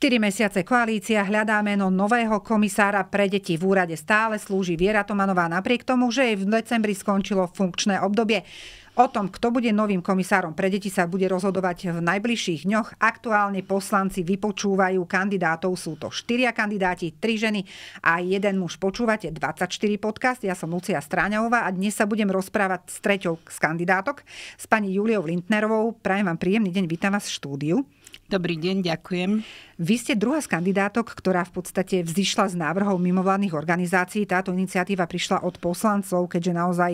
4 mesiace koalícia hľadá meno nového komisára pre deti. V úrade stále slúži Viera Tomanová napriek tomu, že jej v decembri skončilo funkčné obdobie. O tom, kto bude novým komisárom pre deti, sa bude rozhodovať v najbližších dňoch. Aktuálne poslanci vypočúvajú kandidátov. Sú to štyria kandidáti, tri ženy a jeden muž. Počúvate 24 podcast. Ja som Lucia Stráňová a dnes sa budem rozprávať s treťou z kandidátok, s pani Juliou Lintnerovou. Prajem vám príjemný deň, vítam vás v štúdiu. Dobrý deň, ďakujem. Vy ste druhá z kandidátok, ktorá v podstate vzýšla z návrhov mimovládnych organizácií. Táto iniciatíva prišla od poslancov, keďže naozaj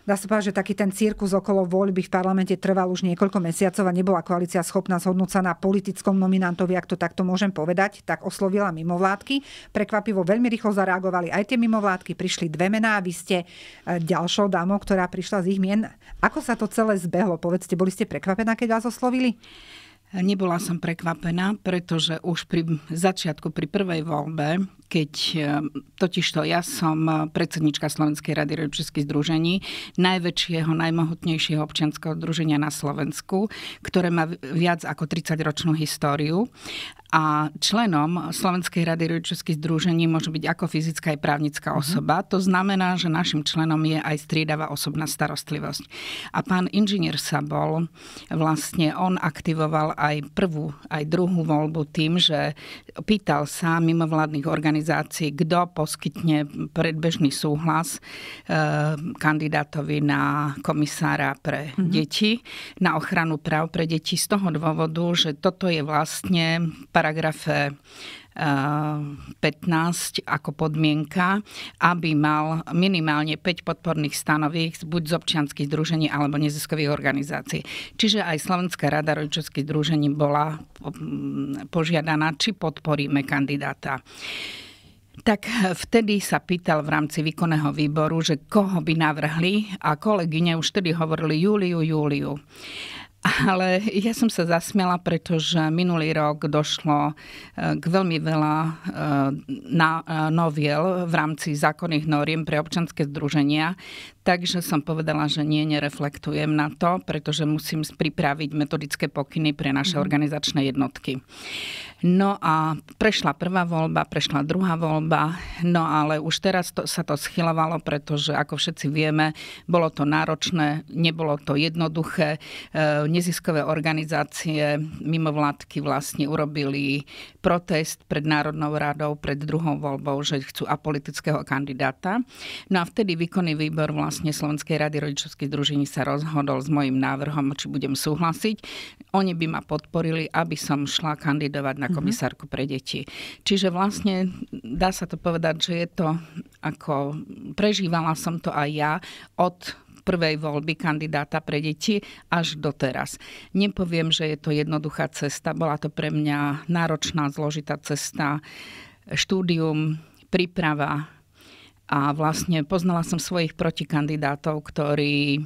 Dá sa povedať, že taký ten cirkus okolo voľby v parlamente trval už niekoľko mesiacov a nebola koalícia schopná zhodnúť sa na politickom nominantovi, ak to takto môžem povedať, tak oslovila mimovládky. Prekvapivo veľmi rýchlo zareagovali aj tie mimovládky, prišli dve mená, vy ste e, ďalšou dámou, ktorá prišla z ich mien. Ako sa to celé zbehlo? Povedzte, boli ste prekvapená, keď vás oslovili? Nebola som prekvapená, pretože už pri začiatku, pri prvej voľbe, keď e, totižto ja som e, predsednička Slovenskej rady rodičovských združení, najväčšieho, najmohutnejšieho občianského združenia na Slovensku, ktoré má viac ako 30-ročnú históriu. A členom Slovenskej rady rodičovských združení môže byť ako fyzická aj právnická mhm. osoba. To znamená, že našim členom je aj striedavá osobná starostlivosť. A pán inžinier Sabol, vlastne on aktivoval aj prvú, aj druhú voľbu tým, že pýtal sa mimovládnych organizácií, kto poskytne predbežný súhlas e, kandidátovi na komisára pre mm-hmm. deti, na ochranu práv pre deti z toho dôvodu, že toto je vlastne paragrafe 15 eh, ako podmienka, aby mal minimálne 5 podporných stanovísk buď z občianských združení alebo neziskových organizácií. Čiže aj Slovenská rada rodičovských združení bola mm, požiadaná, či podporíme kandidáta. Tak eh, vtedy sa pýtal v rámci výkonného výboru, že koho by navrhli a kolegyne už tedy hovorili Júliu, Júliu. Ale ja som sa zasmiala, pretože minulý rok došlo e, k veľmi veľa e, e, noviel v rámci zákonných noriem pre občanské združenia. Takže som povedala, že nie, nereflektujem na to, pretože musím pripraviť metodické pokyny pre naše mhm. organizačné jednotky. No a prešla prvá voľba, prešla druhá voľba, no ale už teraz to, sa to schylovalo, pretože ako všetci vieme, bolo to náročné, nebolo to jednoduché. E, neziskové organizácie, mimovládky vlastne urobili protest pred Národnou radou, pred druhou voľbou, že chcú apolitického kandidáta. No a vtedy výkonný výbor vlastne vlastne Slovenskej rady rodičovskej družiny sa rozhodol s mojim návrhom, či budem súhlasiť. Oni by ma podporili, aby som šla kandidovať na mhm. komisárku pre deti. Čiže vlastne dá sa to povedať, že je to ako prežívala som to aj ja od prvej voľby kandidáta pre deti až doteraz. Nepoviem, že je to jednoduchá cesta, bola to pre mňa náročná, zložitá cesta, štúdium, príprava, a vlastne poznala som svojich protikandidátov, ktorí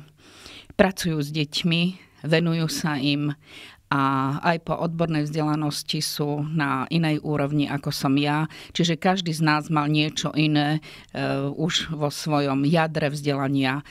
pracujú s deťmi, venujú sa im a aj po odbornej vzdelanosti sú na inej úrovni ako som ja. Čiže každý z nás mal niečo iné e, už vo svojom jadre vzdelania.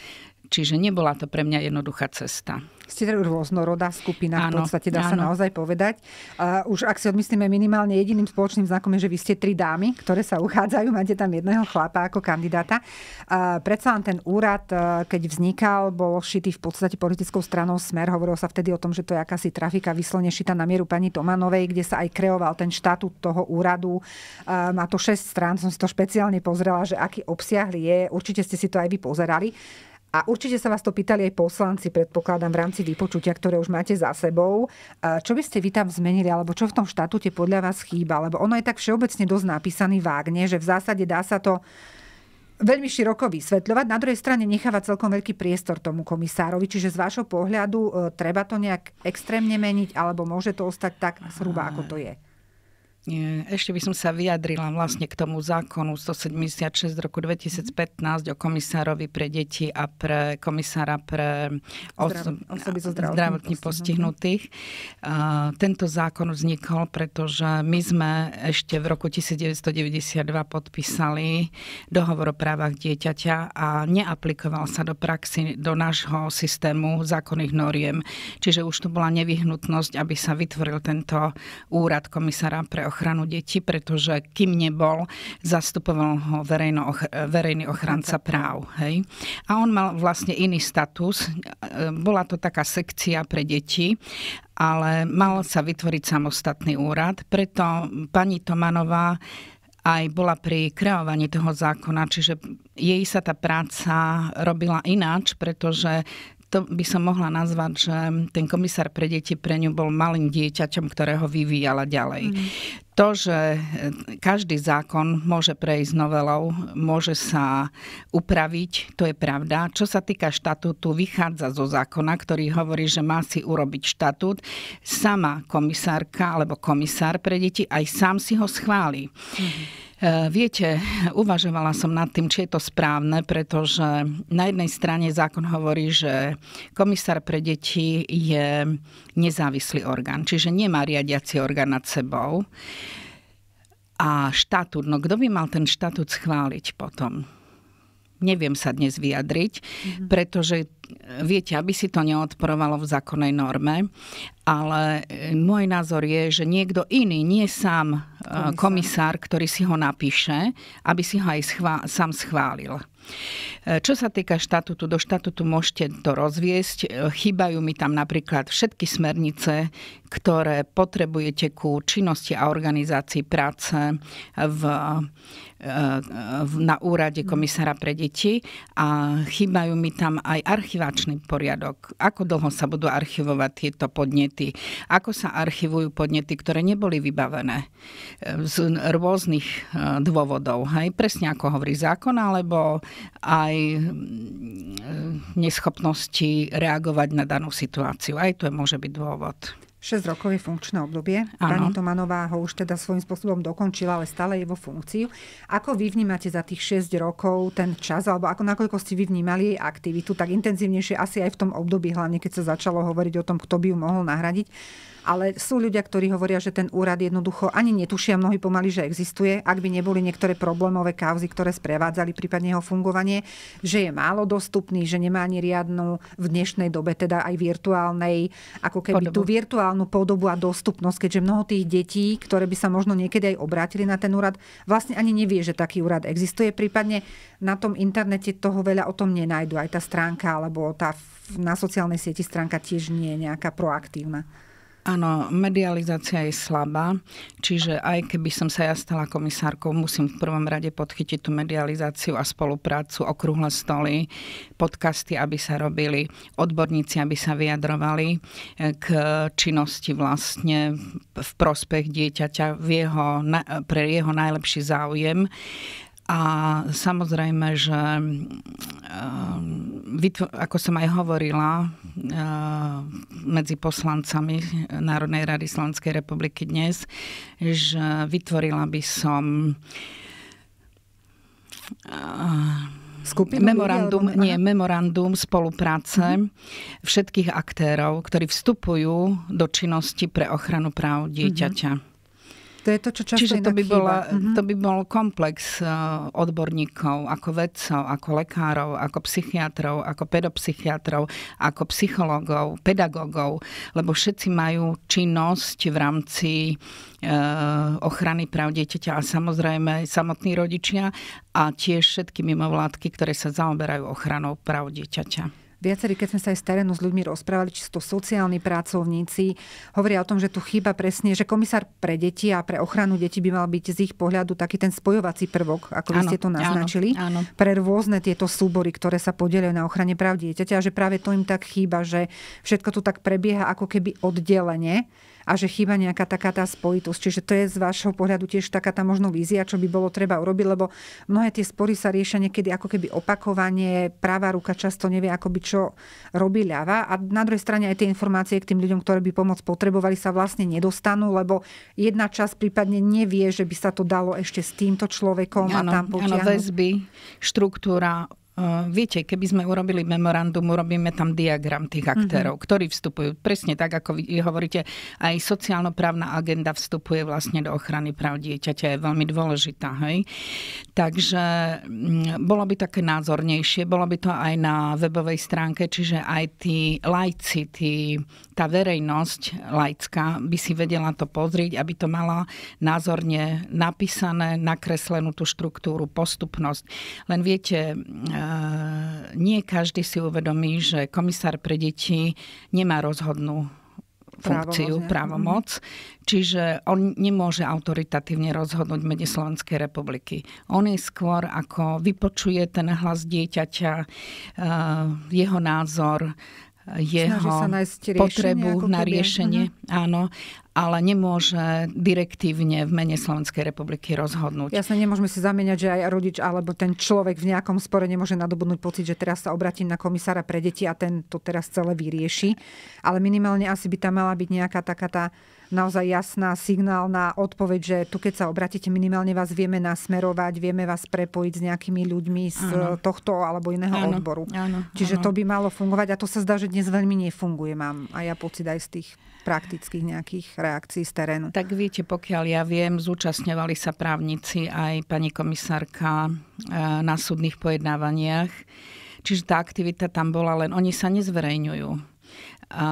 Čiže nebola to pre mňa jednoduchá cesta. Ste teda rôznorodá skupina, áno, v podstate dá áno. sa naozaj povedať. Uh, už ak si odmyslíme minimálne jediným spoločným znakom je, že vy ste tri dámy, ktoré sa uchádzajú, máte tam jedného chlapa ako kandidáta. Uh, predsa len ten úrad, uh, keď vznikal, bol šitý v podstate politickou stranou Smer. Hovorilo sa vtedy o tom, že to je akási trafika vyslovne šita na mieru pani Tomanovej, kde sa aj kreoval ten štatút toho úradu. Uh, má to šesť strán, som si to špeciálne pozrela, že aký obsiahli je. Určite ste si to aj vy pozerali. A určite sa vás to pýtali aj poslanci, predpokladám, v rámci vypočutia, ktoré už máte za sebou. Čo by ste vy tam zmenili, alebo čo v tom štatúte podľa vás chýba? Lebo ono je tak všeobecne dosť napísaný vágne, že v zásade dá sa to veľmi široko vysvetľovať. Na druhej strane necháva celkom veľký priestor tomu komisárovi, čiže z vášho pohľadu e, treba to nejak extrémne meniť, alebo môže to ostať tak zhruba, ako to je. Ešte by som sa vyjadrila vlastne k tomu zákonu 176 roku 2015 o komisárovi pre deti a pre komisára pre osoby so zdravotne, zdravotne postihnutých. Tento zákon vznikol, pretože my sme ešte v roku 1992 podpísali dohovor o právach dieťaťa a neaplikoval sa do praxi, do nášho systému zákonných noriem. Čiže už to bola nevyhnutnosť, aby sa vytvoril tento úrad komisára pre ochranu detí, pretože kým nebol, zastupoval ho verejno, verejný ochranca práv. Hej. A on mal vlastne iný status. Bola to taká sekcia pre deti ale mal sa vytvoriť samostatný úrad. Preto pani Tomanová aj bola pri kreovaní toho zákona, čiže jej sa tá práca robila ináč, pretože to by som mohla nazvať, že ten komisár pre deti pre ňu bol malým dieťaťom, ktorého vyvíjala ďalej. Mm. To, že e, každý zákon môže prejsť novelou, môže sa upraviť, to je pravda. Čo sa týka štatútu, vychádza zo zákona, ktorý hovorí, že má si urobiť štatút. Sama komisárka alebo komisár pre deti aj sám si ho schváli. Mm-hmm. E, viete, uvažovala som nad tým, či je to správne, pretože na jednej strane zákon hovorí, že komisár pre deti je nezávislý orgán, čiže nemá riadiaci orgán nad sebou. A štatút, no kto by mal ten štatút schváliť potom? neviem sa dnes vyjadriť, mm-hmm. pretože e, viete, aby si to neodporovalo v zákonnej norme, ale e, môj názor je, že niekto iný, nie sám e, komisár, komisár ktorý si ho napíše, aby si ho aj schvá- sám schválil. E, čo sa týka štatútu, do štatútu môžete to rozviesť. E, chýbajú mi tam napríklad všetky smernice, ktoré potrebujete ku činnosti a organizácii práce e, v, na úrade komisára pre deti a chýbajú mi tam aj archivačný poriadok. Ako dlho sa budú archivovať tieto podnety? Ako sa archivujú podnety, ktoré neboli vybavené z rôznych dôvodov? Hej? Presne ako hovorí zákon, alebo aj mm, e, neschopnosti reagovať na danú situáciu. Aj to môže byť dôvod. 6 rokov je funkčné obdobie. Ano. Pani Tomanová ho už teda svojím spôsobom dokončila, ale stále je vo funkciu. Ako vy vnímate za tých 6 rokov ten čas, alebo ako nakoľko ste vy vnímali jej aktivitu, tak intenzívnejšie asi aj v tom období, hlavne keď sa začalo hovoriť o tom, kto by ju mohol nahradiť. Ale sú ľudia, ktorí hovoria, že ten úrad jednoducho ani netušia mnohí pomaly, že existuje, ak by neboli niektoré problémové kauzy, ktoré sprevádzali prípadne jeho fungovanie, že je málo dostupný, že nemá ani riadnu v dnešnej dobe, teda aj virtuálnej, ako keby podobu. tú virtuálnu podobu a dostupnosť, keďže mnoho tých detí, ktoré by sa možno niekedy aj obrátili na ten úrad, vlastne ani nevie, že taký úrad existuje, prípadne na tom internete toho veľa o tom nenajdu, aj tá stránka alebo tá na sociálnej sieti stránka tiež nie je nejaká proaktívna. Áno, medializácia je slabá, čiže aj keby som sa ja stala komisárkou, musím v prvom rade podchytiť tú medializáciu a spoluprácu, okrúhle stoly, podcasty, aby sa robili, odborníci, aby sa vyjadrovali e, k činnosti vlastne v prospech dieťaťa v jeho, pre jeho najlepší záujem a samozrejme, že ehm, ako som aj hovorila, ehm, medzi poslancami Národnej rady Slovenskej republiky dnes, že vytvorila by som ehm, Skupinu memorandum, ľudia, nie, memorandum spolupráce mhm. všetkých aktérov, ktorí vstupujú do činnosti pre ochranu práv dieťaťa. Mm-hmm. To je to, čo často Čiže to by, bola, mhm. to by bol komplex eh, odborníkov, ako vedcov, ako lekárov, ako psychiatrov, ako pedopsychiatrov, ako psychológov, pedagógov, lebo všetci majú činnosť v rámci eh, ochrany práv dieťaťa a samozrejme aj samotní rodičia a tiež všetky mimovládky, ktoré sa zaoberajú ochranou práv dieťaťa viacerí, keď sme sa aj s terénu s ľuďmi rozprávali, či sú to sociálni pracovníci, hovoria o tom, že tu chýba presne, že komisár pre deti a pre ochranu detí by mal byť z ich pohľadu taký ten spojovací prvok, ako by ste to naznačili, áno, áno. pre rôzne tieto súbory, ktoré sa podielujú na ochrane práv dieťaťa, že práve to im tak chýba, že všetko tu tak prebieha ako keby oddelenie a že chýba nejaká taká tá spojitosť. Čiže to je z vášho pohľadu tiež taká tá možno vízia, čo by bolo treba urobiť, lebo mnohé tie spory sa riešia niekedy ako keby opakovanie, práva ruka často nevie, ako by čo robí ľava a na druhej strane aj tie informácie k tým ľuďom, ktorí by pomoc potrebovali, sa vlastne nedostanú, lebo jedna časť prípadne nevie, že by sa to dalo ešte s týmto človekom ano, a tam potiahnuť. Áno, väzby, štruktúra, Eh, viete, keby sme urobili memorandum, urobíme tam diagram tých mhm. aktérov, uh-huh. ktorí vstupujú. Presne tak, ako vy hovoríte, aj sociálno-právna agenda vstupuje vlastne do ochrany práv dieťaťa, je veľmi dôležitá. Hej? Takže mm, bolo by také názornejšie, bolo by to aj na webovej stránke, čiže aj tí lajci, tí, tá verejnosť laická by si vedela to pozrieť, aby to mala názorne napísané, nakreslenú tú štruktúru, postupnosť. Len viete, mm, nie každý si uvedomí, že komisár pre deti nemá rozhodnú funkciu, právomoc. Mhm. Čiže on nemôže autoritatívne rozhodnúť medzi Slovenskej republiky. On je skôr ako vypočuje ten hlas dieťaťa, eh, jeho názor, jeho sa nájsť riešenie, potrebu na mhm. riešenie. Uh-huh. Áno, ale nemôže direktívne v mene Slovenskej republiky rozhodnúť. Jasne, nemôžeme si zamieňať, že aj rodič alebo ten človek v nejakom spore nemôže nadobudnúť pocit, že teraz sa obratím na komisára pre deti a ten to teraz celé vyrieši. Ale minimálne asi by tam mala byť nejaká taká tá naozaj jasná signálna odpoveď, že tu keď sa obratíte, minimálne vás vieme nasmerovať, vieme vás prepojiť s nejakými ľuďmi z ano. tohto alebo iného ano. odboru. Ano. Čiže ano. to by malo fungovať a to sa zdá, že dnes veľmi nefunguje, mám a ja pocit aj z tých praktických nejakých reakcií z terénu. Tak viete, pokiaľ ja viem, zúčastňovali sa právnici aj pani komisárka e, na súdnych pojednávaniach. Čiže tá aktivita tam bola, len oni sa nezverejňujú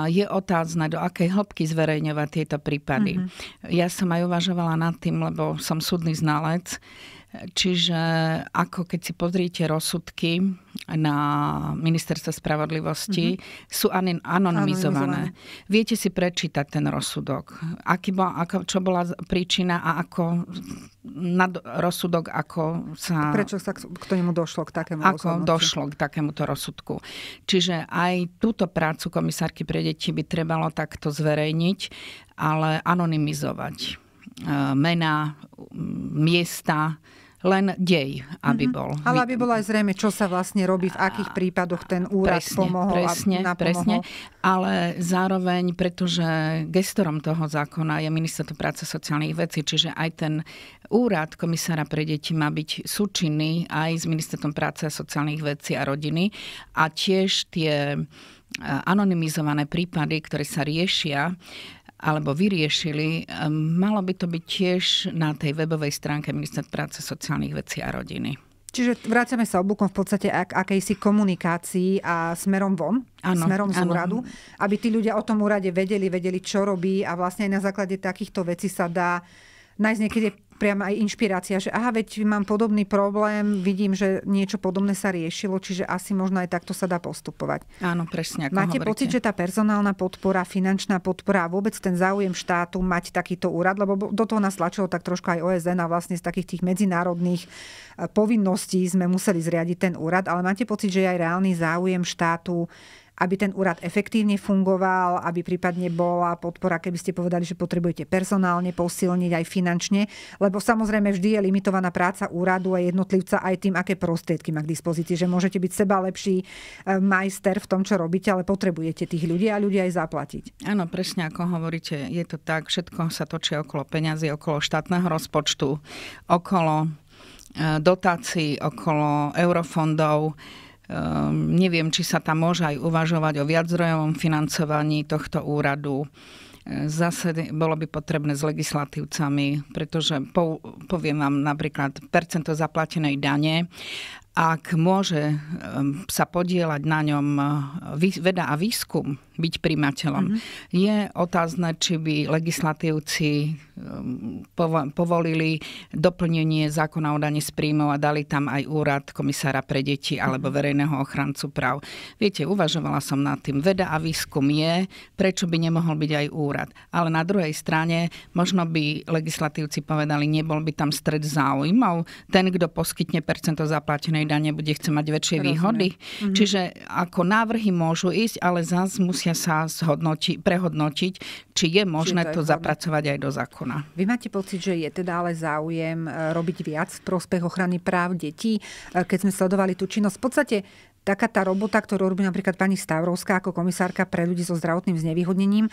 je otázne, do akej hĺbky zverejňovať tieto prípady. Mm-hmm. Ja som aj uvažovala nad tým, lebo som súdny znalec, Čiže ako keď si pozriete rozsudky na ministerstve spravodlivosti, mm-hmm. sú an- anonymizované. anonymizované. Viete si prečítať ten rozsudok, aký bol, ako, čo bola príčina a ako nad rozsudok, ako sa... Prečo sa k tomu došlo, k takému Ako rozhodnúci? došlo k takémuto rozsudku. Čiže aj túto prácu komisárky pre deti by trebalo takto zverejniť, ale anonymizovať e, mená, miesta, len dej, aby mm-hmm. bol. Ale aby bolo aj zrejme, čo sa vlastne robí, v akých prípadoch ten úrad presne, pomohol. Presne, a presne. Ale zároveň, pretože gestorom toho zákona je ministerstvo práce sociálnych vecí, čiže aj ten úrad komisára pre deti má byť súčinný aj s ministerstvom práce sociálnych vecí a rodiny a tiež tie eh, anonymizované prípady, ktoré sa riešia, alebo vyriešili. Ehm, malo by to byť tiež na tej webovej stránke Ministerstva práce, sociálnych vecí a rodiny. Čiže vrácame sa obukom v podstate k akejsi komunikácii a smerom von, ano, smerom z ano. úradu, aby tí ľudia o tom úrade vedeli, vedeli, čo robí a vlastne aj na základe takýchto vecí sa dá nájsť niekedy priam aj inšpirácia, že aha, veď mám podobný problém, vidím, že niečo podobné sa riešilo, čiže asi možno aj takto sa dá postupovať. Áno, presne. Ako Máte hovoríte. pocit, že tá personálna podpora, finančná podpora a vôbec ten záujem štátu mať takýto úrad, lebo do toho nás tlačilo tak trošku aj OSN a vlastne z takých tých medzinárodných e, povinností sme museli zriadiť ten úrad, ale máte pocit, že je aj reálny záujem štátu aby ten úrad efektívne fungoval, aby prípadne bola podpora, keby ste povedali, že potrebujete personálne posilniť aj finančne, lebo samozrejme vždy je limitovaná práca úradu a jednotlivca aj tým, aké prostriedky má k dispozícii, že môžete byť seba lepší e, majster v tom, čo robíte, ale potrebujete tých ľudí a ľudia aj zaplatiť. Áno, presne ako hovoríte, je to tak, všetko sa točí okolo peňazí, okolo štátneho rozpočtu, okolo e, dotácií, okolo eurofondov Ehm, neviem, či sa tam môže aj uvažovať o viaczdrojovom financovaní tohto úradu. Ehm, zase bolo by potrebné s legislatívcami, pretože po, poviem vám napríklad percento zaplatenej dane ak môže ehm, sa podielať na ňom eh, veda a výskum, byť primateľom. Mm-hmm. Je otázne, či by legislatívci um, povolili doplnenie zákona o daní z príjmov a dali tam aj úrad komisára pre deti alebo mhm. verejného ochrancu práv. Viete, uvažovala som nad tým, veda a výskum je, prečo by nemohol byť aj úrad. Ale na druhej strane, možno by legislatívci povedali, nebol by tam stred záujmov, ten, kto poskytne percento zaplatenej dane, bude chce mať väčšie Rozumiem. výhody. Mm-hmm. Čiže ako návrhy môžu ísť, ale zás musia vlastne sa zhodnoti, prehodnotiť, či je možné či to, je to zapracovať aj do zákona. Vy máte pocit, že je teda ale záujem eh, robiť viac v prospech ochrany práv detí, eh, keď sme sledovali tú činnosť. V podstate taká tá robota, ktorú robí napríklad pani Stavrovská ako komisárka pre ľudí so zdravotným znevýhodnením,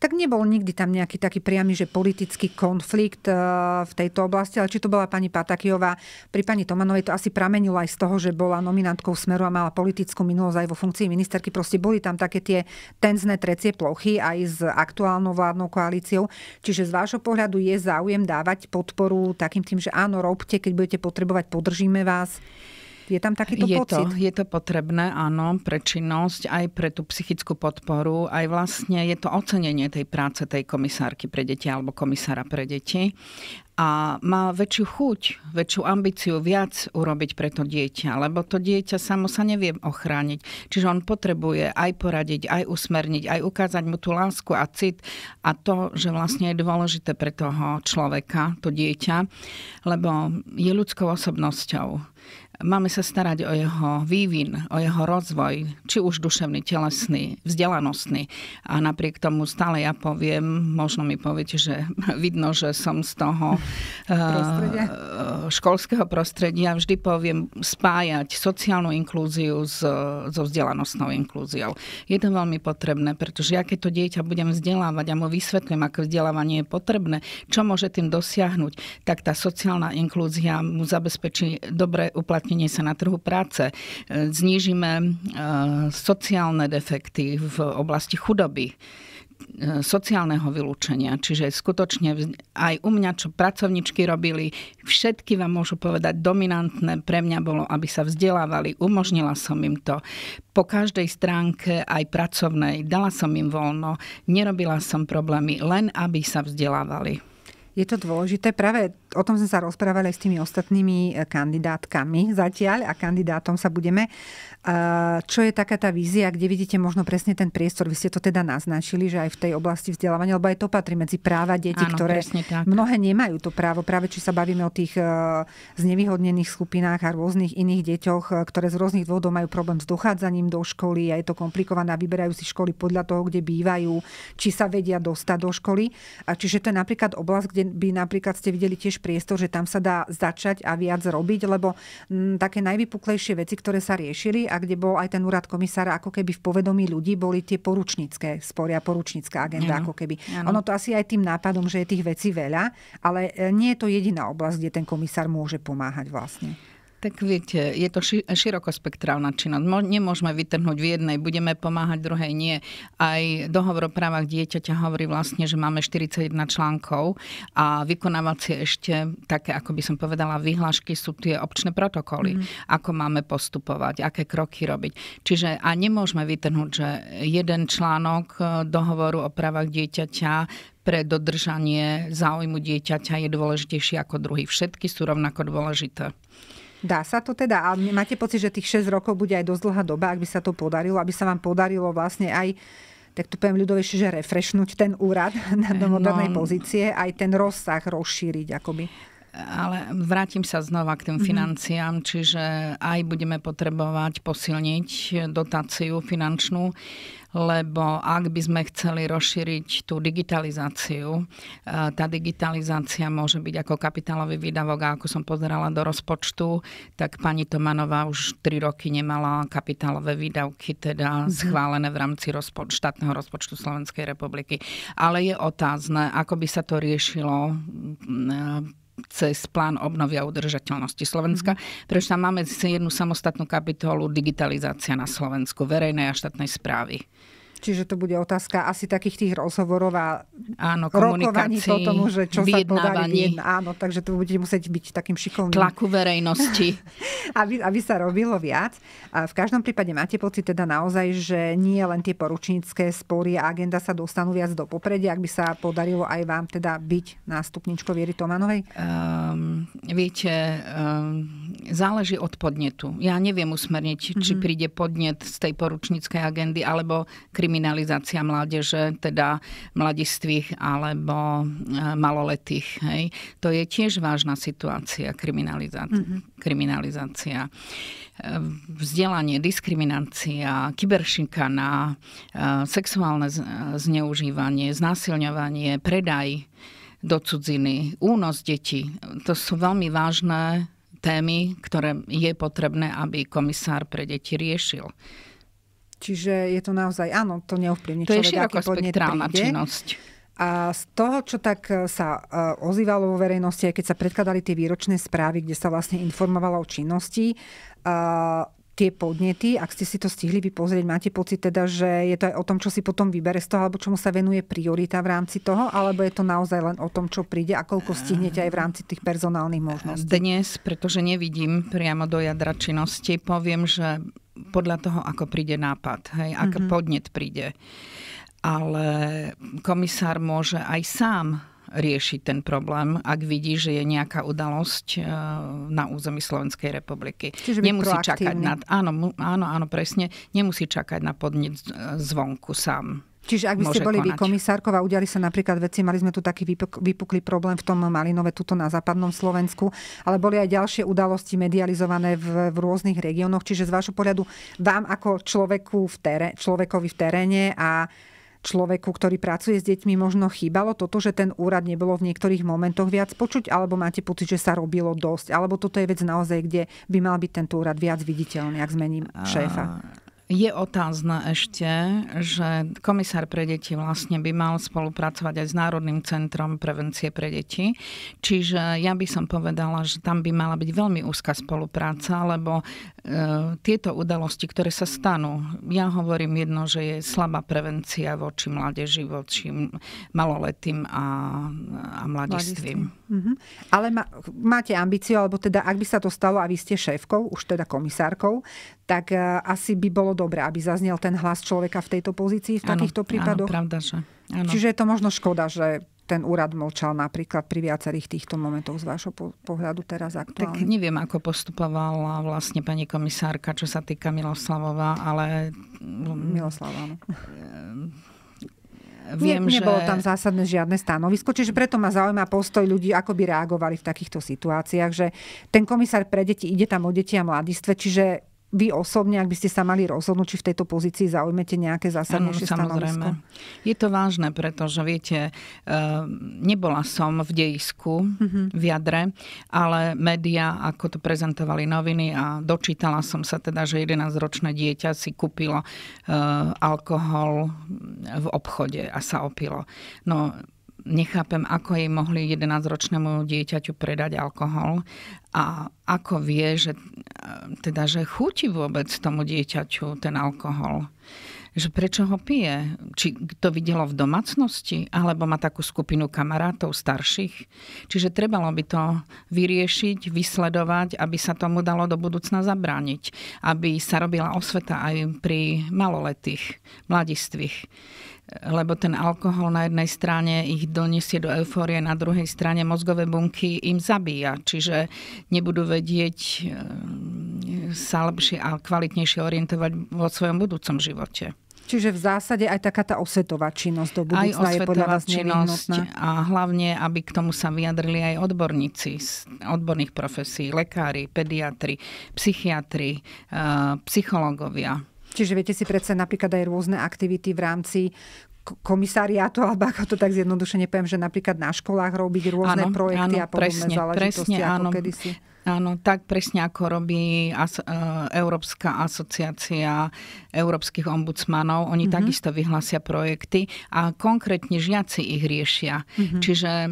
tak nebol nikdy tam nejaký taký priamy, že politický konflikt v tejto oblasti, ale či to bola pani Patakiová, pri pani Tomanovej to asi pramenilo aj z toho, že bola nominantkou Smeru a mala politickú minulosť aj vo funkcii ministerky. Proste boli tam také tie tenzné trecie plochy aj s aktuálnou vládnou koalíciou. Čiže z vášho pohľadu je záujem dávať podporu takým tým, že áno, robte, keď budete potrebovať, podržíme vás. Je tam takýto je pocit? To, je to potrebné, áno, pre činnosť, aj pre tú psychickú podporu, aj vlastne je to ocenenie tej práce tej komisárky pre deti alebo komisára pre deti a má väčšiu chuť, väčšiu ambíciu viac urobiť pre to dieťa, lebo to dieťa samo sa nevie ochrániť. Čiže on potrebuje aj poradiť, aj usmerniť, aj ukázať mu tú lásku a cit a to, že vlastne je dôležité pre toho človeka, to dieťa, lebo je ľudskou osobnosťou Máme sa starať o jeho vývin, o jeho rozvoj, či už duševný, telesný, vzdelanostný. A napriek tomu stále ja poviem, možno mi poviete, že vidno, že som z toho eh, prostredia. školského prostredia, vždy poviem spájať sociálnu inklúziu s, so vzdelanostnou inklúziou. Je to veľmi potrebné, pretože ja keď to dieťa budem vzdelávať a mu vysvetlím, ako vzdelávanie je potrebné, čo môže tým dosiahnuť, tak tá sociálna inklúzia mu zabezpečí dobre uplatnenie uplatnenie sa na trhu práce, e, znížime e, sociálne defekty v oblasti chudoby, e, sociálneho vylúčenia. Čiže skutočne aj u mňa, čo pracovničky robili, všetky vám môžu povedať, dominantné pre mňa bolo, aby sa vzdelávali. Umožnila som im to. Po každej stránke, aj pracovnej, dala som im voľno, nerobila som problémy, len aby sa vzdelávali. Je to dôležité práve o tom sme sa rozprávali aj s tými ostatnými e, kandidátkami zatiaľ a kandidátom sa budeme. E, čo je taká tá vízia, kde vidíte možno presne ten priestor? Vy ste to teda naznačili, že aj v tej oblasti vzdelávania, lebo aj to patrí medzi práva detí, Áno, ktoré mnohé nemajú to právo. Práve či sa bavíme o tých e, znevýhodnených skupinách a rôznych iných deťoch, ktoré z rôznych dôvodov majú problém s dochádzaním do školy a je to komplikované, vyberajú si školy podľa toho, kde bývajú, či sa vedia dostať do školy. A čiže to je napríklad oblasť, kde by napríklad ste videli tiež priestor, že tam sa dá začať a viac robiť, lebo m, mm, také najvypuklejšie veci, ktoré sa riešili a kde bol aj ten úrad komisára ako keby v povedomí ľudí, boli tie poručnícke spory a poručnícka agenda ano. ako keby. Ano. Ono to asi aj tým nápadom, že je tých vecí veľa, ale e, nie je to jediná oblasť, kde ten komisár môže pomáhať vlastne. Tak viete, je to širokospektrálna činnosť. nemôžeme vytrhnúť v jednej, budeme pomáhať druhej, nie. Aj dohovor o právach dieťaťa hovorí vlastne, že máme 41 článkov a vykonávacie ešte také, ako by som povedala, vyhlášky sú tie občné protokoly, mm. ako máme postupovať, aké kroky robiť. Čiže a nemôžeme vytrhnúť, že jeden článok e, dohovoru o právach dieťaťa pre dodržanie záujmu dieťaťa je dôležitejší ako druhý. Všetky sú rovnako dôležité. Dá sa to teda? ale máte pocit, že tých 6 rokov bude aj dosť dlhá doba, ak by sa to podarilo, aby sa vám podarilo vlastne aj tak tu poviem ľudovejšie, že refreshnúť ten úrad na do modernej no, pozície, aj ten rozsah rozšíriť akoby. Ale vrátim sa znova k tým mhm. financiám, čiže aj budeme potrebovať posilniť dotáciu finančnú, lebo ak by sme chceli rozšíriť tú digitalizáciu, eh, tá digitalizácia môže byť ako kapitálový výdavok a ako som pozerala do rozpočtu, tak pani Tomanová už tri roky nemala kapitálové výdavky, teda mhm. schválené v rámci rozpo- štátneho rozpočtu Slovenskej republiky. Ale je otázne, ako by sa to riešilo eh, cez plán obnovy a udržateľnosti Slovenska. Mm-hmm. Prečo tam máme jednu samostatnú kapitolu digitalizácia na Slovensku, verejnej a štátnej správy. Čiže to bude otázka asi takých tých rozhovorov a áno, rokovaní o tomu, že čo sa podarí. Áno, takže to bude musieť byť takým šikovným. Tlaku verejnosti. aby, aby sa robilo viac. A v každom prípade máte pocit teda naozaj, že nie len tie poručnícke spory a agenda sa dostanú viac do popredia, ak by sa podarilo aj vám teda byť nástupničkou Viery Tomanovej? Um, viete, um, záleží od podnetu. Ja neviem usmerniť, mm-hmm. či mhm. príde podnet z tej poručníckej agendy alebo kriminalizácia mládeže, teda mladistvých alebo e, maloletých. Hej. To je tiež vážna situácia, mhm. kriminalizácia. Mm-hmm. E, kriminalizácia vzdelanie, diskriminácia, kyberšikana, e, sexuálne zneužívanie, znásilňovanie, predaj do cudziny, únos detí. To sú veľmi vážne témy, ktoré je potrebné, aby komisár pre deti riešil. Čiže je to naozaj, áno, to neovplyvní to človek, je aký podnet príde. činnosť. A z toho, čo tak e, sa e, ozývalo vo verejnosti, aj keď sa predkladali tie výročné správy, kde sa vlastne informovalo o činnosti, e, tie podnety, ak ste si to stihli vypozrieť, máte pocit teda, že je to aj o tom, čo si potom vybere z toho, alebo čomu sa venuje priorita v rámci toho, alebo je to naozaj len o tom, čo príde a koľko stihnete aj v rámci tých personálnych možností? Dnes, pretože nevidím priamo do jadra činnosti, poviem, že podľa toho, ako príde nápad, hej, mm-hmm. podnet príde. Ale komisár môže aj sám riešiť ten problém, ak vidí, že je nejaká udalosť eh, na území Slovenskej republiky. Čiže Nemusí čakať na... Áno, áno, áno, presne. Nemusí čakať na podnet zvonku sám. Čiže ak by ste boli vy komisárkov a udiali sa napríklad veci, mali sme tu taký vypuklý problém v tom Malinove, tuto na západnom Slovensku, ale boli aj ďalšie udalosti medializované v, v rôznych regiónoch. Čiže z vášho pohľadu vám ako človeku v teré, človekovi v teréne a človeku, ktorý pracuje s deťmi, možno chýbalo toto, že ten úrad nebolo v niektorých momentoch viac počuť, alebo máte pocit, že sa robilo dosť, alebo toto je vec naozaj, kde by mal byť tento úrad viac viditeľný, ak zmením šéfa? Je otázna ešte, že komisár pre deti vlastne by mal spolupracovať aj s Národným centrom prevencie pre deti. Čiže ja by som povedala, že tam by mala byť veľmi úzka spolupráca, lebo e, tieto udalosti, ktoré sa stanú, ja hovorím jedno, že je slabá prevencia voči mládeži, voči maloletým a, a mladistvím. mladistvím. Mm-hmm. Ale ma, máte ambíciu, alebo teda ak by sa to stalo a vy ste šéfkou, už teda komisárkou, tak uh, asi by bolo dobré, aby zaznel ten hlas človeka v tejto pozícii v ano, takýchto prípadoch. Áno, pravda, že. Čiže je to možno škoda, že ten úrad mlčal napríklad pri viacerých týchto momentov z vášho pohľadu teraz aktuálne? Tak neviem, ako postupovala vlastne pani komisárka, čo sa týka Miloslavova, ale... Mm, Miloslava, no. Viem, ne, nebolo že... tam zásadné žiadne stanovisko, čiže preto ma zaujíma postoj ľudí, ako by reagovali v takýchto situáciách, že ten komisár pre deti ide tam o deti a mladistve, čiže vy osobne, ak by ste sa mali rozhodnúť, či v tejto pozícii zaujmete nejaké zásadné ano, samozrejme. stanovisko? Je to vážne, pretože viete, eh, nebola som v dejisku, mm-hmm. v jadre, ale média, ako to prezentovali noviny a dočítala som sa teda, že 11-ročné dieťa si kúpilo eh, alkohol v obchode a sa opilo. No nechápem, ako jej mohli 11-ročnému dieťaťu predať alkohol a ako vie, že, e, teda, že chutí vôbec tomu dieťaťu ten alkohol že prečo ho pije. Či to videlo v domácnosti, alebo má takú skupinu kamarátov starších. Čiže trebalo by to vyriešiť, vysledovať, aby sa tomu dalo do budúcna zabrániť. Aby sa robila osveta aj pri maloletých, mladistvých lebo ten alkohol na jednej strane ich donesie do eufórie, na druhej strane mozgové bunky im zabíja, čiže nebudú vedieť eh, sa lepšie a kvalitnejšie orientovať vo svojom budúcom živote. Čiže v zásade aj taká tá osvetová činnosť do budúcna aj je podľa vás činnosť a hlavne, aby k tomu sa vyjadrili aj odborníci z odborných profesí, lekári, pediatri, psychiatri, eh, psychológovia. Čiže viete si predsa napríklad aj rôzne aktivity v rámci komisariátu, alebo ako to tak zjednodušene poviem, že napríklad na školách robiť rôzne áno, projekty áno, a podobné presne, záležitosti, presne, ako áno. kedysi. Áno, tak presne ako robí as- e, Európska asociácia európskych ombudsmanov. Oni mm-hmm. takisto vyhlasia projekty a konkrétne žiaci ich riešia. Mm-hmm. Čiže e,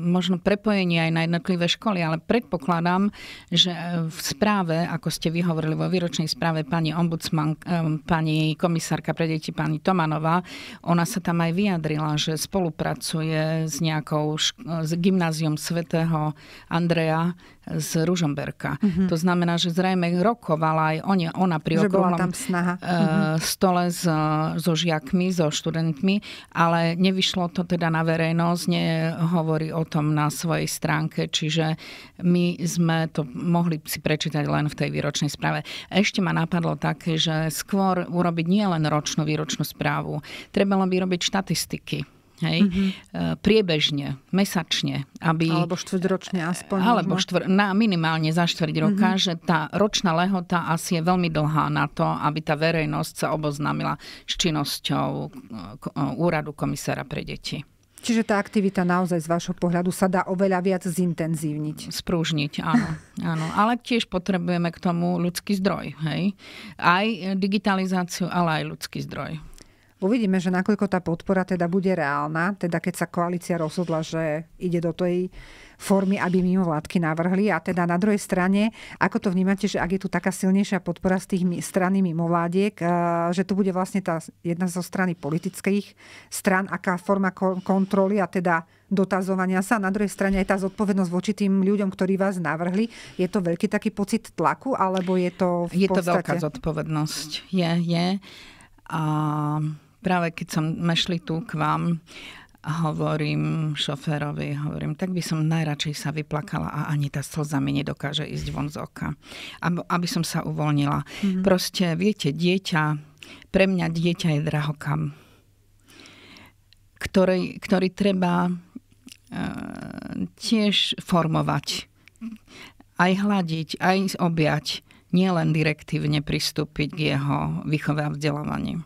možno prepojenie aj na jednotlivé školy, ale predpokladám, že v správe, ako ste vyhovorili vo výročnej správe pani ombudsman, e, pani komisárka pre deti, pani Tomanová, ona sa tam aj vyjadrila, že spolupracuje s nejakou šk- s gymnázium svätého Andreja z Ružomberka. Mm-hmm. To znamená, že zrejme rokovala aj ona, ona pri že tam snaha. Eh, stole s, so žiakmi, so študentmi, ale nevyšlo to teda na verejnosť, nehovorí o tom na svojej stránke, čiže my sme to mohli si prečítať len v tej výročnej správe. Ešte ma napadlo také, že skôr urobiť nie len ročnú výročnú správu, trebalo by robiť štatistiky Hej? Mm-hmm. Priebežne, mesačne. Aby, alebo štvrťročne aspoň. E, alebo štvr, na minimálne za štvrť roka, mm-hmm. že tá ročná lehota asi je veľmi dlhá na to, aby tá verejnosť sa oboznámila s činnosťou e, úradu komisára pre deti. Čiže tá aktivita naozaj z vášho pohľadu sa dá oveľa viac zintenzívniť. Sprúžniť, áno. áno. Ale tiež potrebujeme k tomu ľudský zdroj. Hej? Aj digitalizáciu, ale aj ľudský zdroj. Uvidíme, že nakoľko tá podpora teda bude reálna, teda keď sa koalícia rozhodla, že ide do tej formy, aby mimo vládky navrhli. A teda na druhej strane, ako to vnímate, že ak je tu taká silnejšia podpora z tých strany vládiek, e, že to bude vlastne tá jedna zo strany politických stran, aká forma kontroly a teda dotazovania sa. Na druhej strane aj tá zodpovednosť voči tým ľuďom, ktorí vás navrhli. Je to veľký taký pocit tlaku, alebo je to v Je podstate... to veľká zodpovednosť. Je, je. A práve keď som mešli tu k vám, hovorím šoférovi, hovorím, tak by som najradšej sa vyplakala a ani tá slza mi nedokáže ísť von z oka. Aby, aby som sa uvoľnila. Mm-hmm. Proste, viete, dieťa, pre mňa dieťa je drahokam, ktorý, ktorý treba e, tiež formovať. Aj hľadiť, aj objať. Nielen direktívne pristúpiť k jeho výchove a vzdelávaniu.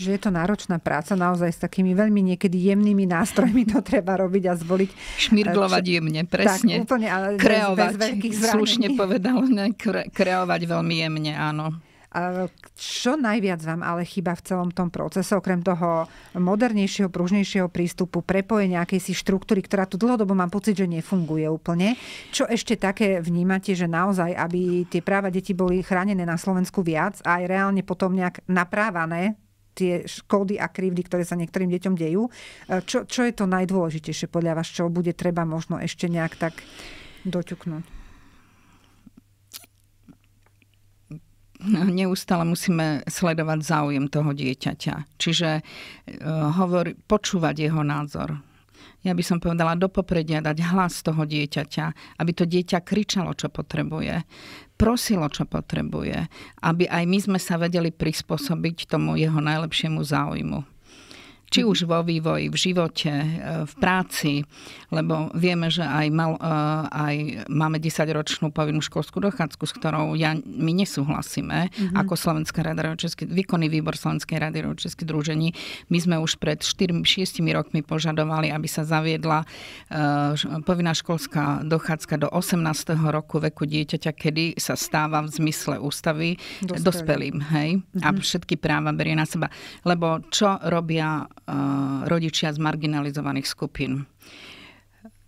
Čiže je to náročná práca naozaj s takými veľmi niekedy jemnými nástrojmi to treba robiť a zvoliť. Šmirglovať Či... jemne, presne. Tak, úplne, ale kreovať, bez, bez slušne povedal, ne, kre, kreovať veľmi jemne, áno. A čo najviac vám ale chyba v celom tom procese, okrem toho modernejšieho, pružnejšieho prístupu, prepojenia akejsi štruktúry, ktorá tu dlhodobo mám pocit, že nefunguje úplne. Čo ešte také vnímate, že naozaj, aby tie práva deti boli chránené na Slovensku viac a aj reálne potom nejak naprávané tie škody a krivdy, ktoré sa niektorým deťom dejú. E, čo, čo je to najdôležitejšie podľa vás, čo bude treba možno ešte nejak tak doťuknúť? No, neustále musíme sledovať záujem toho dieťaťa. Čiže uh, hovor, počúvať jeho názor, ja by som povedala, do popredia dať hlas toho dieťaťa, aby to dieťa kričalo, čo potrebuje, prosilo, čo potrebuje, aby aj my sme sa vedeli prispôsobiť tomu jeho najlepšiemu záujmu. Či mhm. už vo vývoji, v živote, e, v práci, lebo vieme, že aj, mal, e, aj máme 10-ročnú povinnú školskú dochádzku, s ktorou ja, my nesúhlasíme, mm-hmm. ako Slovenská rada Český, výkonný výbor Slovenskej rady Českých družení. My sme už pred 4-6 rokmi požadovali, aby sa zaviedla e, povinná školská dochádzka do 18. roku veku dieťaťa, kedy sa stáva v zmysle ústavy dospelým, dospelým hej? Mm-hmm. A mhm. všetky práva berie na seba. Lebo čo robia rodičia z marginalizovaných skupín.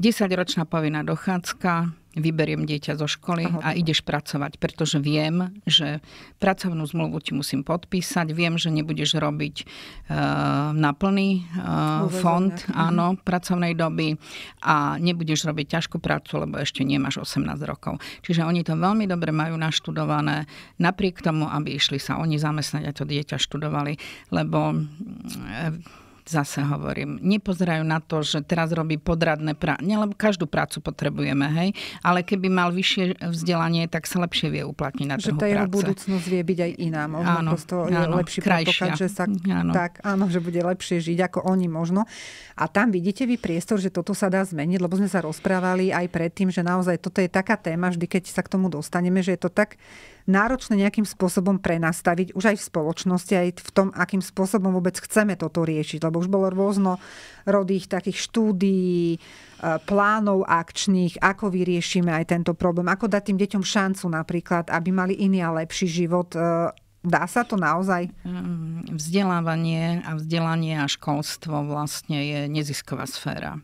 10-ročná povinná dochádzka, vyberiem dieťa zo školy Aha. a ideš pracovať, pretože viem, že pracovnú zmluvu ti musím podpísať, viem, že nebudeš robiť uh, na plný uh, fond mhm. áno, pracovnej doby a nebudeš robiť ťažkú prácu, lebo ešte nemáš 18 rokov. Čiže oni to veľmi dobre majú naštudované, napriek tomu, aby išli sa oni zamestnať a to dieťa študovali, lebo uh, zase hovorím, nepozerajú na to, že teraz robí podradné práce, lebo každú prácu potrebujeme, hej, ale keby mal vyššie vzdelanie, tak sa lepšie vie uplatniť na trhu že tá jeho budúcnosť vie byť aj iná, možno áno, prosto áno, lepší predpoklad, že sa áno. tak, áno, že bude lepšie žiť ako oni možno. A tam vidíte vy priestor, že toto sa dá zmeniť, lebo sme sa rozprávali aj predtým, že naozaj toto je taká téma, vždy keď sa k tomu dostaneme, že je to tak náročné nejakým spôsobom prenastaviť už aj v spoločnosti, aj v tom, akým spôsobom vôbec chceme toto riešiť. Lebo už bolo rôzno rodých takých štúdií, e, plánov akčných, ako vyriešime aj tento problém, ako dať tým deťom šancu napríklad, aby mali iný a lepší život, e, Dá sa to naozaj? Vzdelávanie a vzdelanie a školstvo vlastne je nezisková sféra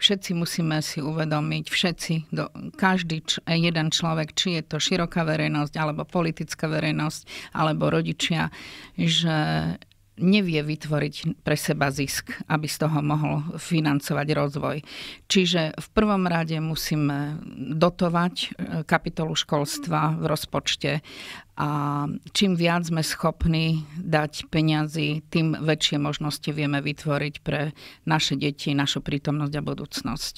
všetci musíme si uvedomiť, všetci, do, každý č, jeden človek, či je to široká verejnosť, alebo politická verejnosť, alebo rodičia, že, nevie vytvoriť pre seba zisk, aby z toho mohol financovať rozvoj. Čiže v prvom rade musíme dotovať e, kapitolu školstva v rozpočte a čím viac sme schopní dať peniazy, tým väčšie možnosti vieme vytvoriť pre naše deti, našu prítomnosť a budúcnosť.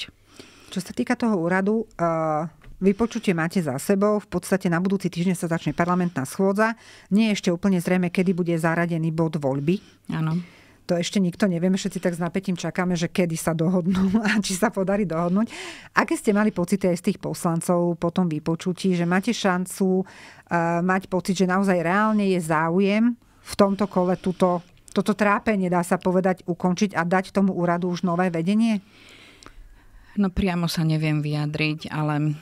Čo sa týka toho úradu, e, Vypočutie máte za sebou. V podstate na budúci týždeň sa začne parlamentná schôdza. Nie je ešte úplne zrejme, kedy bude zaradený bod voľby. Áno. To ešte nikto nevieme, všetci tak s napätím čakáme, že kedy sa dohodnú a či sa podarí dohodnúť. Aké ste mali pocity aj z tých poslancov po tom vypočutí, že máte šancu uh, mať pocit, že naozaj reálne je záujem v tomto kole tuto, toto trápenie, dá sa povedať, ukončiť a dať tomu úradu už nové vedenie? No priamo sa neviem vyjadriť, ale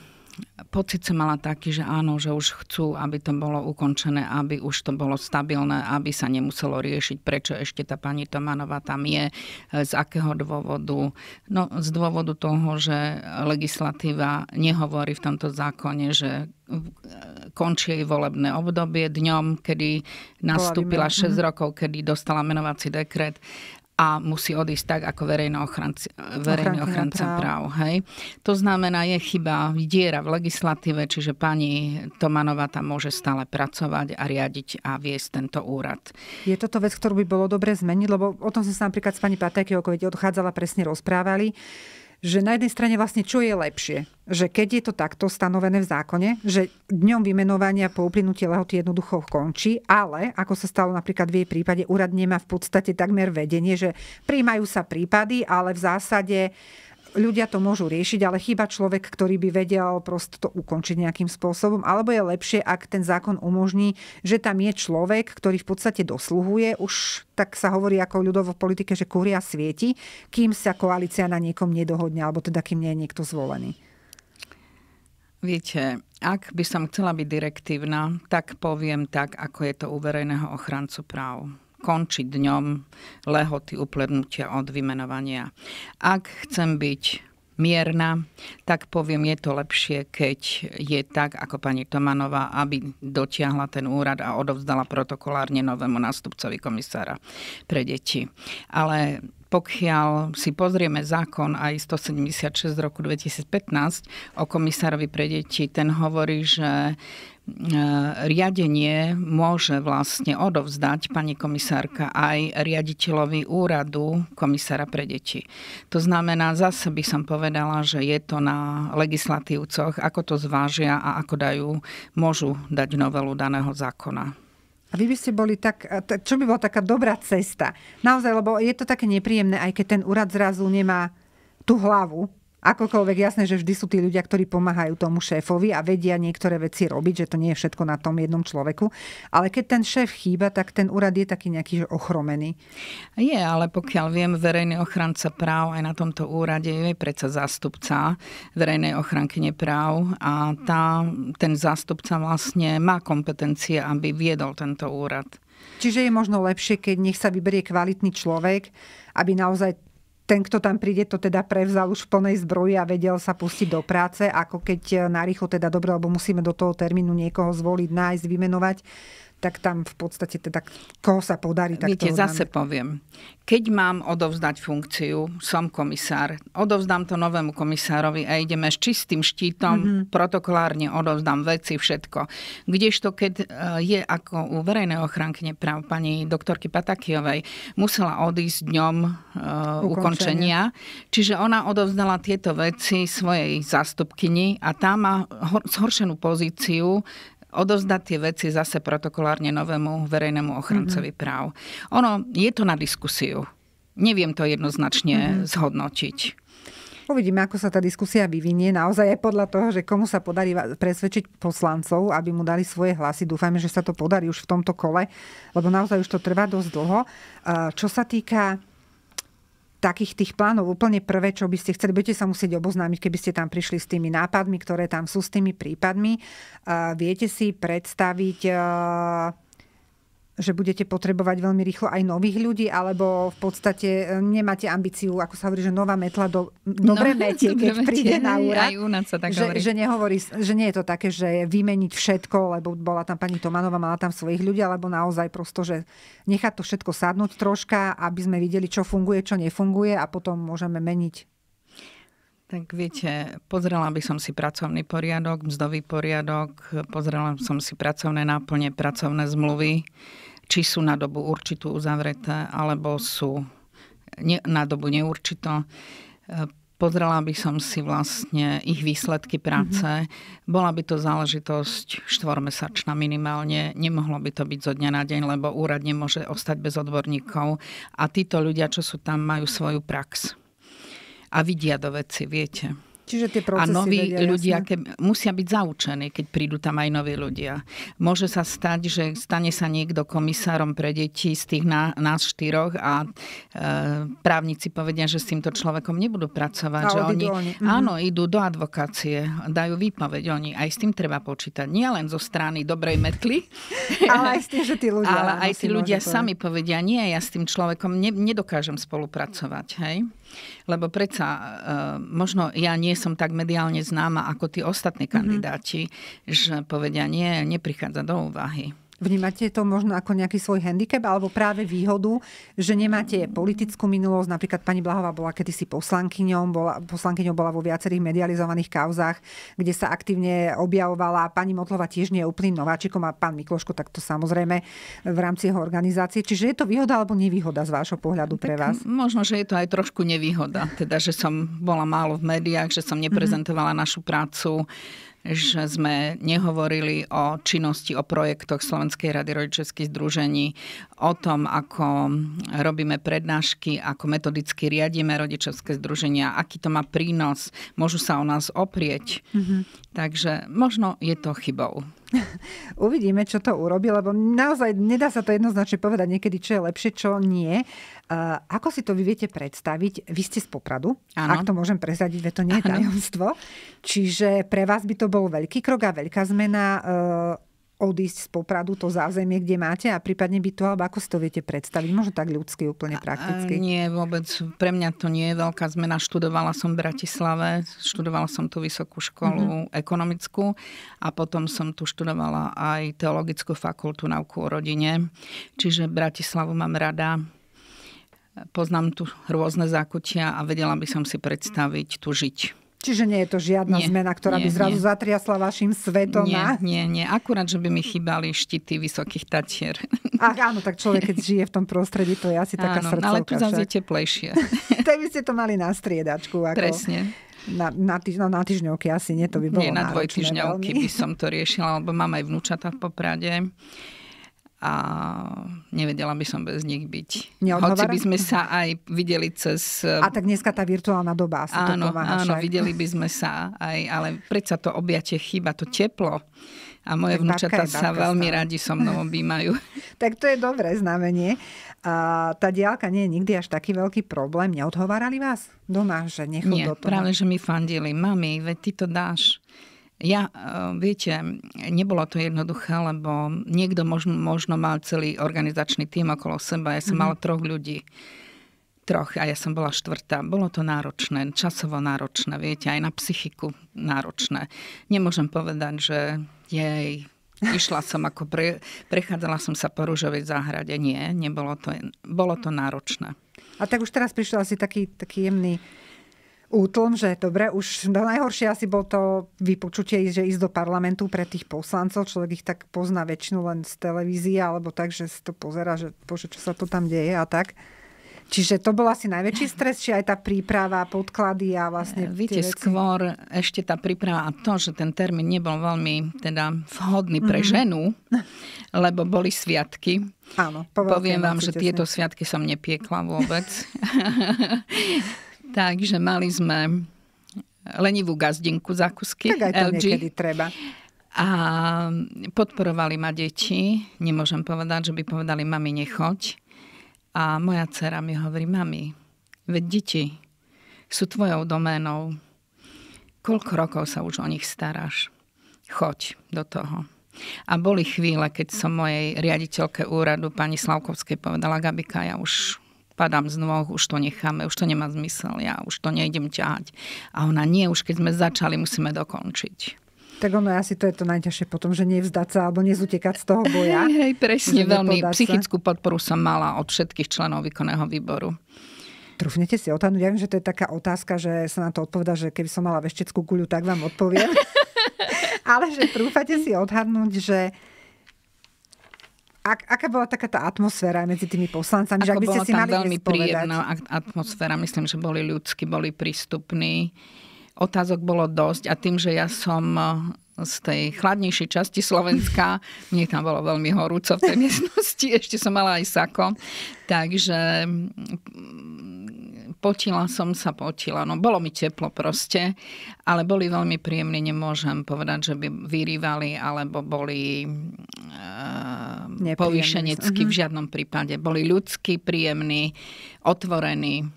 pocit som mala taký, že áno, že už chcú, aby to bolo ukončené, aby už to bolo stabilné, aby sa nemuselo riešiť, prečo ešte tá pani Tomanová tam je, z akého dôvodu. No z dôvodu toho, že legislatíva nehovorí v tomto zákone, že končí jej volebné obdobie dňom, kedy nastúpila 6 rokov, kedy dostala menovací dekret a musí odísť tak ako verejný ochranca, ochranca práv. práv hej. To znamená, je chyba diera v legislatíve, čiže pani Tomanová tam môže stále pracovať a riadiť a viesť tento úrad. Je toto vec, ktorú by bolo dobre zmeniť? Lebo o tom sme sa napríklad s pani Patajky, keď odchádzala, presne rozprávali že na jednej strane vlastne čo je lepšie? Že keď je to takto stanovené v zákone, že dňom vymenovania po uplynutí lehoty jednoducho končí, ale ako sa stalo napríklad v jej prípade, úrad nemá v podstate takmer vedenie, že príjmajú sa prípady, ale v zásade ľudia to môžu riešiť, ale chýba človek, ktorý by vedel prosto to ukončiť nejakým spôsobom. Alebo je lepšie, ak ten zákon umožní, že tam je človek, ktorý v podstate dosluhuje, už tak sa hovorí ako ľudovo v politike, že kuria svieti, kým sa koalícia na niekom nedohodne, alebo teda kým nie je niekto zvolený. Viete, ak by som chcela byť direktívna, tak poviem tak, ako je to u verejného ochrancu práv končí dňom lehoty uplednutia od vymenovania. Ak chcem byť mierna, tak poviem, je to lepšie, keď je tak, ako pani Tomanová, aby dotiahla ten úrad a odovzdala protokolárne novému nástupcovi komisára pre deti. Ale pokiaľ si pozrieme zákon aj 176 z roku 2015 o komisárovi pre deti, ten hovorí, že E, riadenie môže vlastne odovzdať pani komisárka aj riaditeľovi úradu komisára pre deti. To znamená, zase by som povedala, že je to na legislatívcoch, ako to zvážia a ako dajú, môžu dať novelu daného zákona. A vy by ste boli tak, čo by bola taká dobrá cesta? Naozaj, lebo je to také nepríjemné, aj keď ten úrad zrazu nemá tú hlavu, Akokoľvek jasné, že vždy sú tí ľudia, ktorí pomáhajú tomu šéfovi a vedia niektoré veci robiť, že to nie je všetko na tom jednom človeku. Ale keď ten šéf chýba, tak ten úrad je taký nejaký že ochromený. Je, ale pokiaľ viem, verejný ochranca práv aj na tomto úrade je predsa zástupca verejnej ochrankyne práv a tá, ten zástupca vlastne má kompetencie, aby viedol tento úrad. Čiže je možno lepšie, keď nech sa vyberie kvalitný človek, aby naozaj ten, kto tam príde, to teda prevzal už v plnej zbroji a vedel sa pustiť do práce, ako keď narýchlo teda dobre, lebo musíme do toho termínu niekoho zvoliť, nájsť, vymenovať tak tam v podstate teda, koho sa podarí, tak Viete, zase poviem. Keď mám odovzdať funkciu, som komisár, odovzdám to novému komisárovi a ideme s čistým štítom, mm-hmm. protokolárne odovzdám veci, všetko. Kdežto, keď e, je ako u verejnej ochrankyne práv pani doktorky Patakijovej, musela odísť dňom e, ukončenia. ukončenia, čiže ona odovzdala tieto veci svojej zástupkyni a tá má zhoršenú pozíciu odovzdať tie veci zase protokolárne novému verejnému ochrancovi mm-hmm. práv. Ono, je to na diskusiu. Neviem to jednoznačne mm-hmm. zhodnotiť. Uvidíme, ako sa tá diskusia vyvinie. Naozaj aj podľa toho, že komu sa podarí presvedčiť poslancov, aby mu dali svoje hlasy. Dúfajme, že sa to podarí už v tomto kole, lebo naozaj už to trvá dosť dlho. Čo sa týka takých tých plánov úplne prvé, čo by ste chceli. Budete sa musieť oboznámiť, keby ste tam prišli s tými nápadmi, ktoré tam sú, s tými prípadmi. Viete si predstaviť že budete potrebovať veľmi rýchlo aj nových ľudí, alebo v podstate e, nemáte ambíciu, ako sa hovorí, že nová metla do, dobre no, metie, keď dobre príde metie, na úrad. Aj u nás sa tak že, hovorí. Že, nehovorí, že nie je to také, že vymeniť všetko, lebo bola tam pani Tomanová, mala tam svojich ľudí, alebo naozaj prosto, že nechať to všetko sadnúť troška, aby sme videli, čo funguje, čo nefunguje a potom môžeme meniť tak viete, pozrela by som si pracovný poriadok, mzdový poriadok, pozrela som si pracovné náplne, pracovné zmluvy či sú na dobu určitú uzavreté, alebo sú ne, na dobu neurčito. E, pozrela by som si vlastne ich výsledky práce. Mm-hmm. Bola by to záležitosť štvormesačná minimálne. Nemohlo by to byť zo dňa na deň, lebo úrad nemôže ostať bez odborníkov. A títo ľudia, čo sú tam, majú svoju prax. A vidia do veci, viete. Čiže tie procesy A noví vedia, ľudia ke, musia byť zaučení, keď prídu tam aj noví ľudia. Môže sa stať, že stane sa niekto komisárom pre deti z tých na, nás štyroch a e, právnici povedia, že s týmto človekom nebudú pracovať. A že oni, oni. Mhm. Áno, idú do advokácie, dajú výpoveď oni. Aj s tým treba počítať. Nie len zo strany dobrej metly. ale aj s tým, že tí ľudia. Ale aj tí ľudia sami povedia, nie, ja s tým človekom ne, nedokážem spolupracovať. Hej? Lebo predsa, e, možno ja nie som tak mediálne známa ako tí ostatní mhm. kandidáti, mm-hmm. že povedia, nie, neprichádza do úvahy. Vnímate to možno ako nejaký svoj handicap alebo práve výhodu, že nemáte politickú minulosť. Napríklad pani Blahová bola kedysi poslankyňou, bola, poslankyňou bola vo viacerých medializovaných kauzách, kde sa aktívne objavovala. Pani Motlova tiež nie je úplným nováčikom a pán Mikloško takto samozrejme v rámci jeho organizácie. Čiže je to výhoda alebo nevýhoda z vášho pohľadu pre tak vás? Možno, že je to aj trošku nevýhoda, teda, že som bola málo v médiách, že som neprezentovala mm-hmm. našu prácu že sme nehovorili o činnosti, o projektoch Slovenskej rady rodičovských združení, o tom, ako robíme prednášky, ako metodicky riadíme rodičovské združenia, aký to má prínos, môžu sa o nás oprieť. Mm-hmm. Takže možno je to chybou. Uvidíme, čo to urobí, lebo naozaj nedá sa to jednoznačne povedať niekedy, čo je lepšie, čo nie. ako si to vy viete predstaviť? Vy ste z Popradu, ano. ak to môžem prezradiť, veď to nie je tajomstvo. Čiže pre vás by to bol veľký krok a veľká zmena odísť z Popradu, to zázemie, kde máte a prípadne by to, alebo ako si to viete predstaviť? Možno tak ľudský, úplne prakticky. Nie, vôbec. Pre mňa to nie je veľká zmena. Študovala som v Bratislave, študovala som tú vysokú školu mm-hmm. ekonomickú a potom som tu študovala aj teologickú fakultu nauku o rodine. Čiže Bratislavu mám rada. Poznám tu rôzne zákutia a vedela by som si predstaviť tu žiť. Čiže nie je to žiadna nie, zmena, ktorá nie, by zrazu nie. zatriasla vašim svetom. Nie, nie, nie. Akurát, že by mi chýbali štity vysokých tatier. Ach, áno, tak človek, keď žije v tom prostredí, to je asi áno, taká no, srdcovka. ale tu zase je teplejšie. tak by ste to mali na striedačku. Ako... Presne. Na, na, týž, no, na týždňovky asi nie, to by bolo Nie, na dvojtýždňovky by som to riešila, lebo mám aj vnúčata v Poprade a nevedela by som bez nich byť. Hoci by sme sa aj videli cez... A tak dneska tá virtuálna doba asi áno, to pomáha Áno, však. videli by sme sa aj, ale predsa to objatie chyba, to teplo. A moje tak vnúčata sa babka veľmi stále. radi so mnou obýmajú. tak to je dobré znamenie. A tá diálka nie je nikdy až taký veľký problém. Neodhovárali vás doma, že nechod do toho? práve, že mi fandili. Mami, veď ty to dáš. Ja, e, viete, nebolo to jednoduché, lebo niekto možno, možno mal celý organizačný tým okolo seba. Ja som mm-hmm. mala troch ľudí. Troch a ja som bola štvrtá. Bolo to náročné, časovo náročné, viete, aj na psychiku náročné. Nemôžem povedať, že jej, Išla som ako, pre, prechádzala som sa po rúžovej záhrade. Nie, nebolo to, bolo to náročné. A tak už teraz prišiel asi taký, taký jemný útlm, že dobre, už no najhoršie asi bol to vypočutie, že ísť do parlamentu pre tých poslancov. Človek ich tak pozná väčšinu len z televízie alebo tak, že si to pozera, že bože, čo sa to tam deje a tak. Čiže to bol asi najväčší stres, či aj tá príprava, podklady a vlastne... Eh, viete, skôr ešte tá príprava a to, že ten termín nebol veľmi teda vhodný pre mm-hmm. ženu, lebo boli sviatky. Áno, poviem vám, že tieto sviatky som nepiekla vôbec. Takže mali sme lenivú gazdinku za kusky. Tak aj to LG. niekedy treba. A podporovali ma deti. Nemôžem povedať, že by povedali, mami, nechoď. A moja dcera mi hovorí, mami, veď deti sú tvojou doménou. Koľko rokov sa už o nich staráš? Choď do toho. A boli chvíle, keď som mojej riaditeľke úradu, pani Slavkovskej, povedala, Gabika, ja už padám z noh, už to necháme, už to nemá zmysel, ja už to nejdem ťahať. A ona nie, už keď sme začali, musíme dokončiť. Tak ono asi to je to najťažšie potom, že nevzdať sa alebo nezutekať z toho boja. Hej, hej presne, veľmi psychickú sa. podporu som mala od všetkých členov výkonného výboru. Trúfnete si otáhnuť? Ja viem, že to je taká otázka, že sa na to odpoveda, že keby som mala vešteckú guľu, tak vám odpoviem. Ale že trúfate si odhadnúť, že ak, aká bola taká tá atmosféra medzi tými poslancami? Ako že ak by ste si mali veľmi príjemná atmosféra, myslím, že boli ľudskí, boli prístupní. Otázok bolo dosť a tým, že ja som e, z tej chladnejšej časti Slovenska. Mne tam bolo veľmi horúco v tej miestnosti, ešte som mala aj sako. Takže potila som sa, potila. No bolo mi teplo proste, ale boli veľmi príjemní, nemôžem povedať, že by vyrývali, alebo boli povýšenecky v mhm. žiadnom prípade. Boli ľudskí, príjemní, otvorení.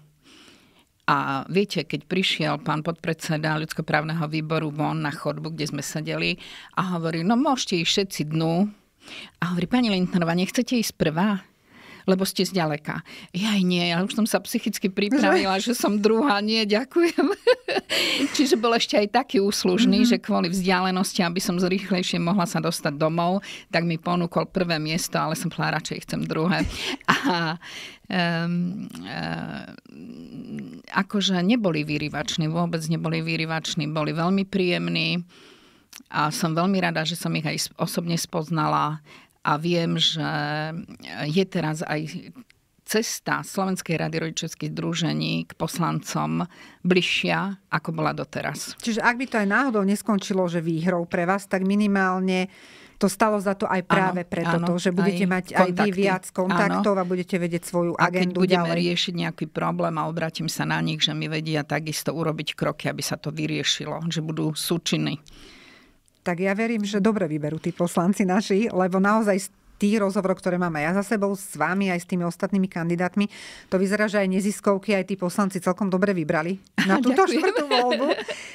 A viete, keď prišiel pán podpredseda ľudskoprávneho výboru von na chodbu, kde sme sedeli a hovorí, no môžete ísť všetci dnu. A hovorí, pani Lintnerová, nechcete ísť prvá? lebo ste zďaleka. aj nie, ja už som sa psychicky pripravila, že, som druhá, nie, ďakujem. Čiže bol ešte aj taký úslužný, mm-hmm. že kvôli vzdialenosti, aby som rýchlejšie mohla sa dostať domov, tak mi ponúkol prvé miesto, ale som povedala, radšej chcem druhé. A um, uh, akože neboli výrivační, vôbec neboli výrivační, boli veľmi príjemní a som veľmi rada, že som ich aj osobne spoznala a viem, že je teraz aj cesta Slovenskej rady rodičovských družení k poslancom bližšia, ako bola doteraz. Čiže ak by to aj náhodou neskončilo, že výhrou pre vás, tak minimálne to stalo za to aj práve preto, to, že budete aj mať aj vy viac kontaktov ano. a budete vedieť svoju a agendu keď budeme ďalej. riešiť nejaký problém a obrátim sa na nich, že mi vedia takisto urobiť kroky, aby sa to vyriešilo, že budú súčiny tak ja verím, že dobre vyberú tí poslanci naši, lebo naozaj tých rozhovorov, ktoré máme ja za sebou s vami aj s tými ostatnými kandidátmi, to vyzerá, že aj neziskovky, aj tí poslanci celkom dobre vybrali na túto štvrtú voľbu,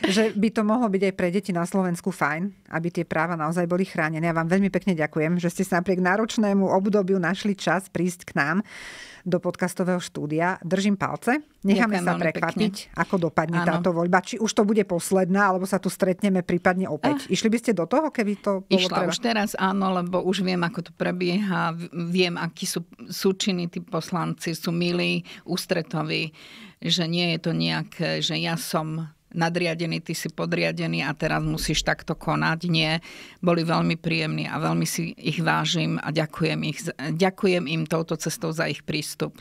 že by to mohlo byť aj pre deti na Slovensku fajn, aby tie práva naozaj boli chránené. Ja vám veľmi pekne ďakujem, že ste sa napriek náročnému obdobiu našli čas prísť k nám do podcastového štúdia. Držím palce. Necháme Ďakujem sa prekvapiť, pekne. ako dopadne Áno. táto voľba. Či už to bude posledná, alebo sa tu stretneme prípadne opäť. Ah. Išli by ste do toho, keby to bolo Išla treba? už teraz, áno, lebo už viem, ako to pre prebieha, viem, akí sú súčiny tí poslanci, sú milí, ústretoví, že nie je to nejak, že ja som nadriadený, ty si podriadený a teraz musíš takto konať. Nie, boli veľmi príjemní a veľmi si ich vážim a ďakujem, ich, ďakujem im touto cestou za ich prístup.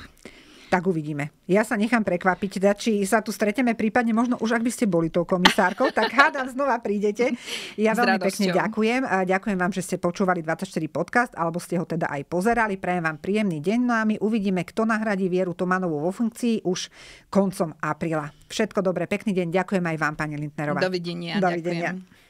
Tak uvidíme. Ja sa nechám prekvapiť, da, či sa tu stretneme, prípadne možno už ak by ste boli tou komisárkou, tak hádam znova prídete. Ja veľmi radosťou. pekne ďakujem. A ďakujem vám, že ste počúvali 24 podcast, alebo ste ho teda aj pozerali. Prajem vám príjemný deň. No a my uvidíme, kto nahradí Vieru Tomanovú vo funkcii už koncom apríla. Všetko dobré, pekný deň. Ďakujem aj vám, pani Lintnerová. Dovidenia. Dovidenia. Ďakujem.